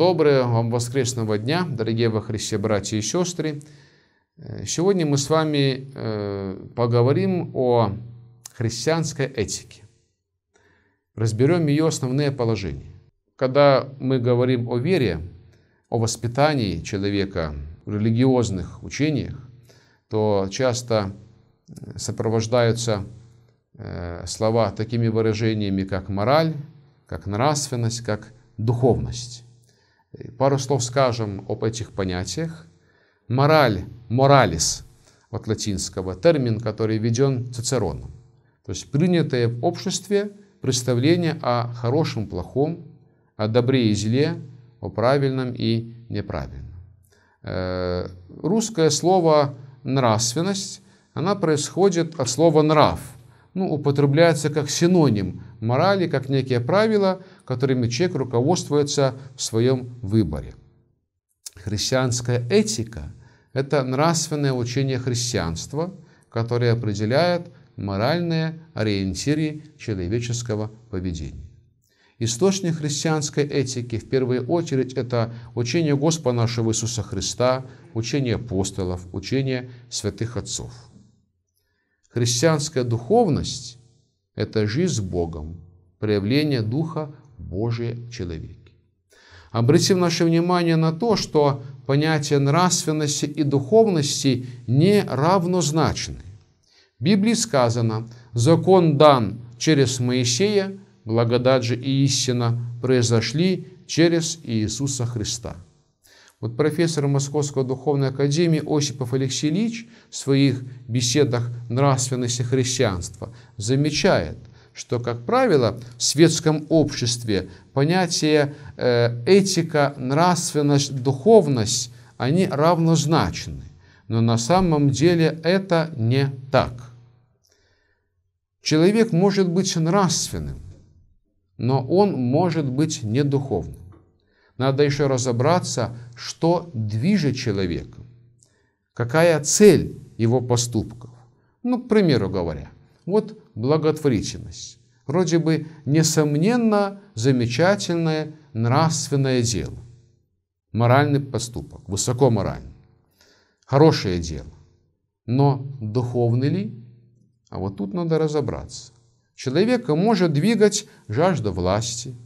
Доброго вам воскресного дня, дорогие во Христе братья и сестры. Э, сегодня мы с вами э, поговорим о христианской этике. Разберем ее основные положения. Когда мы говорим о вере, о воспитании человека в религиозных учениях, то часто э, сопровождаются слова такими выражениями, как мораль, как нравственность, как духовность. Пару слов скажем об этих понятиях. Мораль, моралис от латинского, термин, который введен Цицероном. То есть принятое в обществе представление о хорошем, плохом, о добре и зле, о правильном и неправильном. Э, русское слово «нравственность», она происходит от слова «нрав», ну, употребляется как синоним морали, как некие правила, которыми человек руководствуется в своем выборе. Христианская этика – это нравственное учение христианства, которое определяет моральные ориентиры человеческого поведения. Источник христианской этики в первую очередь это учение Господа нашего Иисуса Христа, учение апостолов, учение святых отцов – Христианская духовность – это жизнь с Богом, проявление Духа Божия в человеке. Обратим наше внимание на то, что понятия нравственности и духовности не равнозначны. В Библии сказано «закон дан через Моисея, благодать же и истина произошли через Иисуса Христа». Вот профессор Московского духовной академии Осипов Алексей Ильич в своих беседах «Нравственность и христианство» замечает, что, как правило, в светском обществе понятие э, этика, нравственность, духовность, они равнозначны. Но на самом деле это не так. Человек может быть нравственным, но он может быть не духовным. Надо еще разобраться, что движет человеком, какая цель его поступков. Ну, к примеру говоря, вот благотворительность. Вроде бы, несомненно, замечательное нравственное дело. Моральный поступок, высокоморальный, Хорошее дело. Но духовный ли? А вот тут надо разобраться. Человека может двигать жажда власти –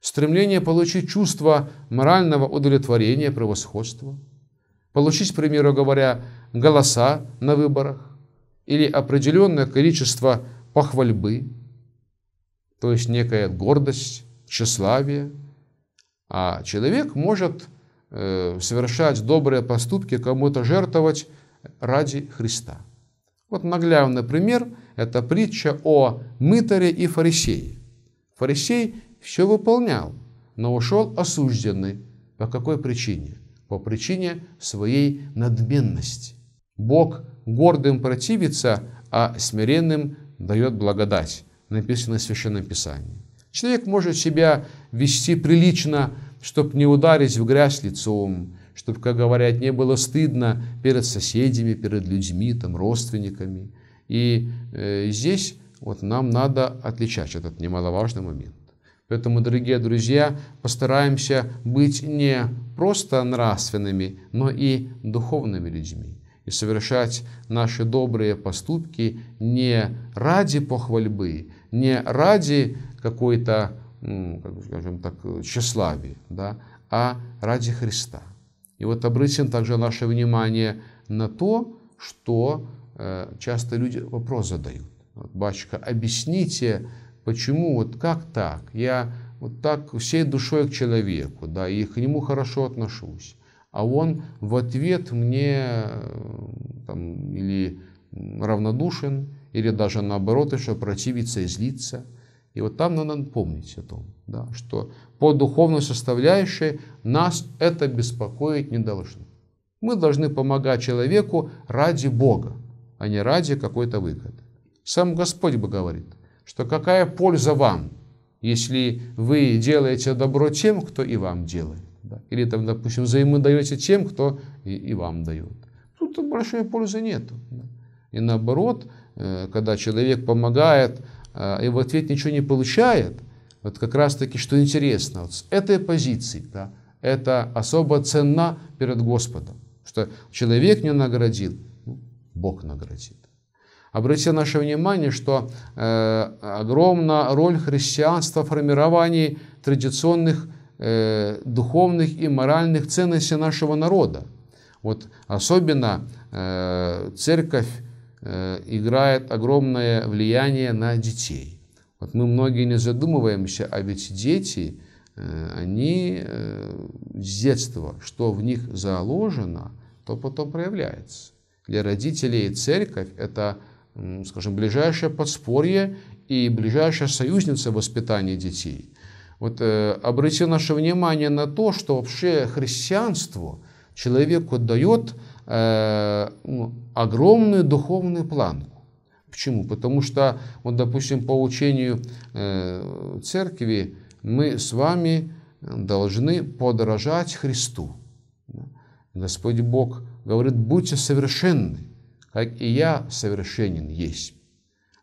стремление получить чувство морального удовлетворения, превосходства, получить, к примеру говоря, голоса на выборах или определенное количество похвальбы, то есть некая гордость, тщеславие. А человек может э, совершать добрые поступки, кому-то жертвовать ради Христа. Вот наглядный пример – это притча о мытаре и фарисее. Фарисей все выполнял, но ушел осужденный. По какой причине? По причине своей надменности. Бог гордым противится, а смиренным дает благодать, написано в Священном Писании. Человек может себя вести прилично, чтобы не ударить в грязь лицом, чтобы, как говорят, не было стыдно перед соседями, перед людьми, там, родственниками. И э, здесь вот нам надо отличать этот немаловажный момент. Поэтому, дорогие друзья, постараемся быть не просто нравственными, но и духовными людьми. И совершать наши добрые поступки не ради похвальбы, не ради какой-то, скажем так, тщеславия, да, а ради Христа. И вот обратим также наше внимание на то, что э, часто люди вопрос задают. батюшка, объясните, Почему вот как так? Я вот так всей душой к человеку, да, и к нему хорошо отношусь. А он в ответ мне э, там, или равнодушен, или даже наоборот еще противится и злится. И вот там надо помнить о том, да, что по духовной составляющей нас это беспокоить не должно. Мы должны помогать человеку ради Бога, а не ради какой-то выгоды. Сам Господь бы говорит, что какая польза вам, если вы делаете добро тем, кто и вам делает. Да? Или, там, допустим, взаимы даете тем, кто и, и вам дает. Тут большой пользы нет. Да? И наоборот, э, когда человек помогает э, и в ответ ничего не получает, вот как раз-таки, что интересно, вот с этой позиции, да, это особо цена перед Господом. Что человек не наградил, ну, Бог наградит. Обратите наше внимание, что э, огромна роль христианства в формировании традиционных э, духовных и моральных ценностей нашего народа. Вот особенно э, церковь э, играет огромное влияние на детей. Вот мы многие не задумываемся, а ведь дети, э, они э, с детства, что в них заложено, то потом проявляется. Для родителей церковь – это скажем, ближайшее подспорье и ближайшая союзница воспитания детей. Вот э, обрати наше внимание на то, что вообще христианство человеку дает э, ну, огромную духовную планку. Почему? Потому что, вот, допустим, по учению э, церкви мы с вами должны подражать Христу. Господь Бог говорит, будьте совершенны, как и я совершенен есть.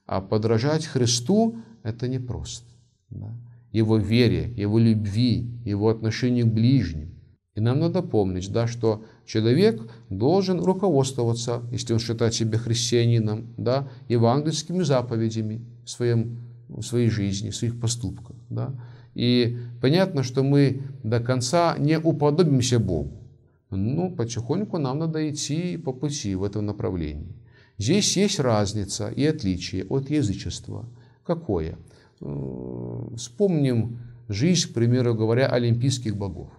А подражать Христу – это непросто. Да? Его вере, его любви, его отношению к ближним. И нам надо помнить, да, что человек должен руководствоваться, если он считает себя христианином, да, евангельскими заповедями в, своем, в своей жизни, в своих поступках. Да. И понятно, что мы до конца не уподобимся Богу но ну, потихоньку нам надо идти по пути в этом направлении. Здесь есть разница и отличие от язычества. Какое? Э, вспомним жизнь, к примеру говоря, олимпийских богов.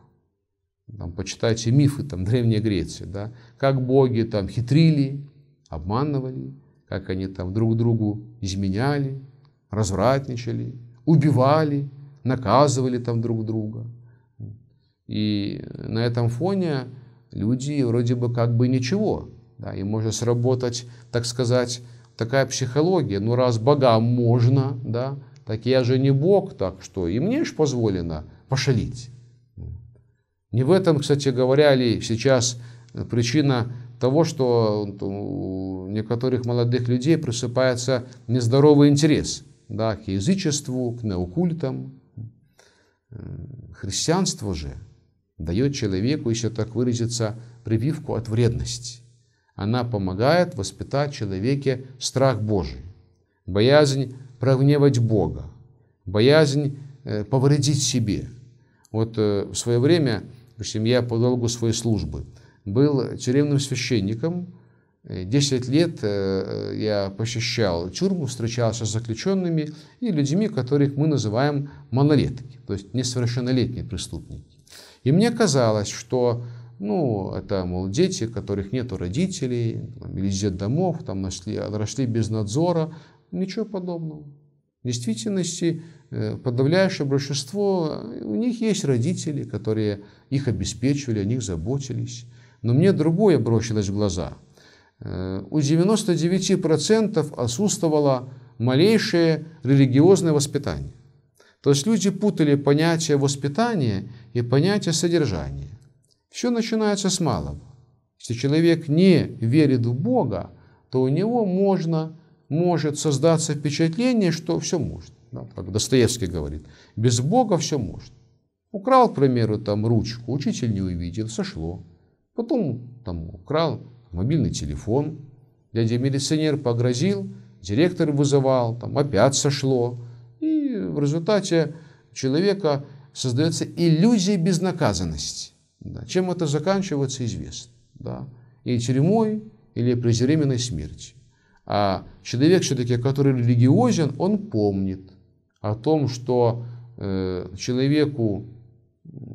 Там, почитайте мифы там, Древней Греции. Да? Как боги там хитрили, обманывали, как они там друг другу изменяли, развратничали, убивали, наказывали там друг друга. И на этом фоне люди вроде бы как бы ничего. Да, и может сработать, так сказать, такая психология. Ну, раз богам можно, да, так я же не бог, так что и мне же позволено пошалить. Не в этом, кстати говоря, ли сейчас причина того, что ну, у некоторых молодых людей просыпается нездоровый интерес да, к язычеству, к неокультам. Э, христианство же – дает человеку, еще так выразиться, прививку от вредности. Она помогает воспитать в человеке страх Божий, боязнь прогневать Бога, боязнь э, повредить себе. Вот э, в свое время, в общем, я по долгу своей службы был тюремным священником. Э, десять лет я посещал тюрьму, встречался с заключенными и людьми, которых мы называем малолетки, то есть несовершеннолетние преступники. И мне казалось, что ну, это, мол, дети, которых нету родителей, там, или из детдомов, там нашли, отросли без надзора. Ничего подобного. В действительности э, подавляющее большинство, э, у них есть родители, которые их обеспечивали, о них заботились. Но мне другое бросилось в глаза. Э, у 99% отсутствовало малейшее религиозное воспитание. То есть люди путали понятие воспитания и понятие содержания. Все начинается с малого. Если человек не верит в Бога, то у него можно, может создаться впечатление, что все может. Да, ну, как Достоевский говорит, без Бога все может. Украл, к примеру, там ручку, учитель не увидел, сошло. Потом там украл мобильный телефон, дядя милиционер погрозил, директор вызывал, там опять сошло в результате человека создается иллюзия безнаказанности. Да. Чем это заканчивается, известно. Да. И тюрьмой, или преждевременной смерти. А человек все-таки, который религиозен, он помнит о том, что э, человеку,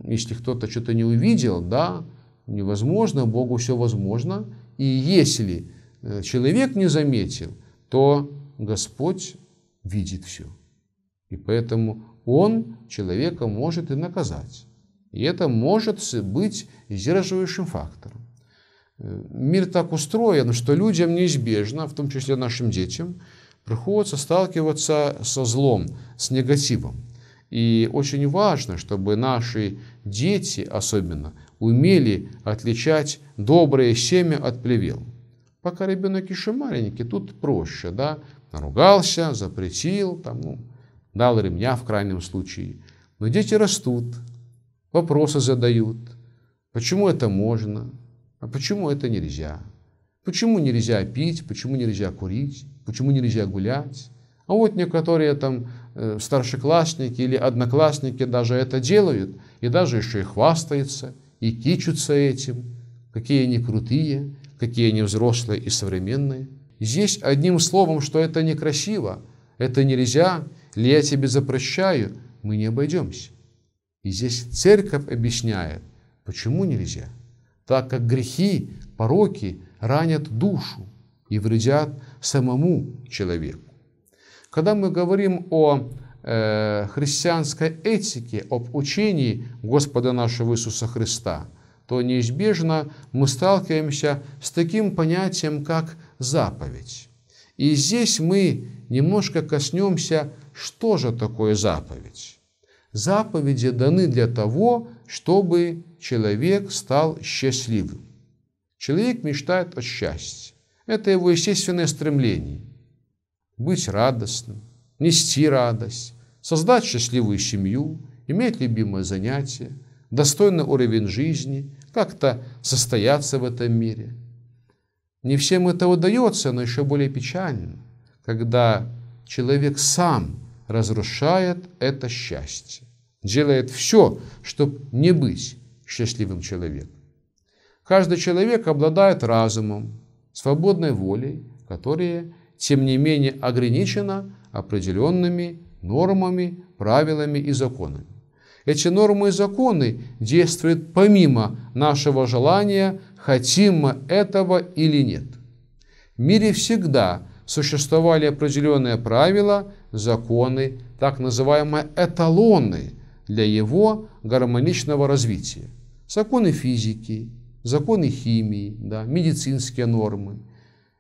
если кто-то что-то не увидел, да, невозможно, Богу все возможно. И если э, человек не заметил, то Господь видит все. И поэтому он человека может и наказать. И это может быть сдерживающим фактором. Э, мир так устроен, что людям неизбежно, в том числе нашим детям, приходится сталкиваться со злом, с негативом. И очень важно, чтобы наши дети особенно умели отличать доброе семя от плевел. Пока ребенок еще маленький, тут проще, да, наругался, запретил, там, ну, дал ремня в крайнем случае. Но дети растут, вопросы задают. Почему это можно? А почему это нельзя? Почему нельзя пить? Почему нельзя курить? Почему нельзя гулять? А вот некоторые там э, старшеклассники или одноклассники даже это делают, и даже еще и хвастаются, и кичутся этим, какие они крутые, какие они взрослые и современные. Здесь одним словом, что это некрасиво, это нельзя, или я тебе запрещаю, мы не обойдемся. И здесь церковь объясняет, почему нельзя. Так как грехи, пороки ранят душу и вредят самому человеку. Когда мы говорим о э, христианской этике, об учении Господа нашего Иисуса Христа, то неизбежно мы сталкиваемся с таким понятием, как заповедь. И здесь мы немножко коснемся что же такое заповедь? Заповеди даны для того, чтобы человек стал счастливым. Человек мечтает о счастье. Это его естественное стремление. Быть радостным, нести радость, создать счастливую семью, иметь любимое занятие, достойный уровень жизни, как-то состояться в этом мире. Не всем это удается, но еще более печально, когда человек сам разрушает это счастье, делает все, чтобы не быть счастливым человеком. Каждый человек обладает разумом, свободной волей, которая, тем не менее, ограничена определенными нормами, правилами и законами. Эти нормы и законы действуют помимо нашего желания, хотим мы этого или нет. В мире всегда существовали определенные правила, законы, так называемые эталоны для его гармоничного развития. Законы физики, законы химии, да, медицинские нормы.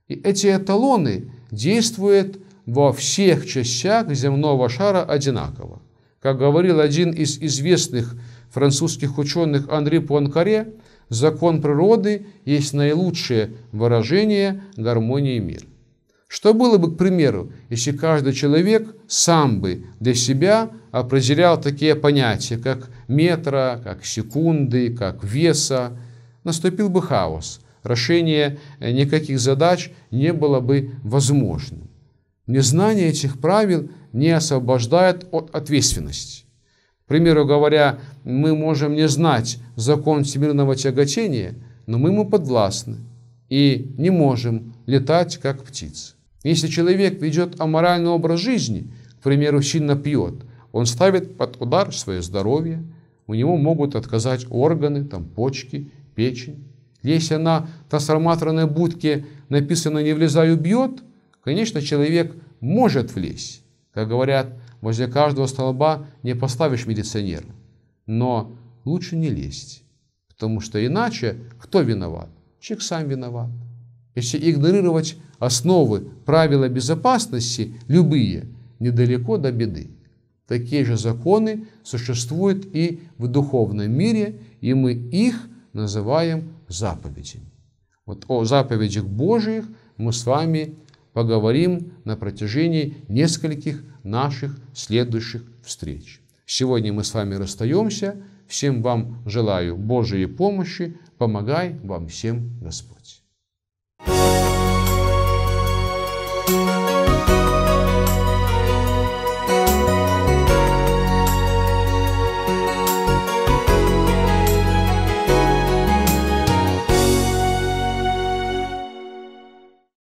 И эти эталоны действуют во всех частях земного шара одинаково. Как говорил один из известных французских ученых Анри Пуанкаре, закон природы есть наилучшее выражение гармонии мира. Что было бы, к примеру, если каждый человек сам бы для себя определял такие понятия, как метра, как секунды, как веса? Наступил бы хаос. Решение никаких задач не было бы возможным. Незнание этих правил не освобождает от ответственности. К примеру говоря, мы можем не знать закон всемирного тяготения, но мы ему подвластны и не можем летать, как птицы. Если человек ведет аморальный образ жизни, к примеру, сильно пьет, он ставит под удар свое здоровье, у него могут отказать органы, там, почки, печень. Если на трансформаторной будке написано «не влезаю, бьет», конечно, человек может влезть. Как говорят, возле каждого столба не поставишь милиционера. Но лучше не лезть, потому что иначе кто виноват? Человек сам виноват. Если игнорировать основы, правила безопасности, любые, недалеко до беды. Такие же законы существуют и в духовном мире, и мы их называем заповедями. Вот о заповедях Божьих мы с вами поговорим на протяжении нескольких наших следующих встреч. Сегодня мы с вами расстаемся. Всем вам желаю Божьей помощи. Помогай вам всем Господь.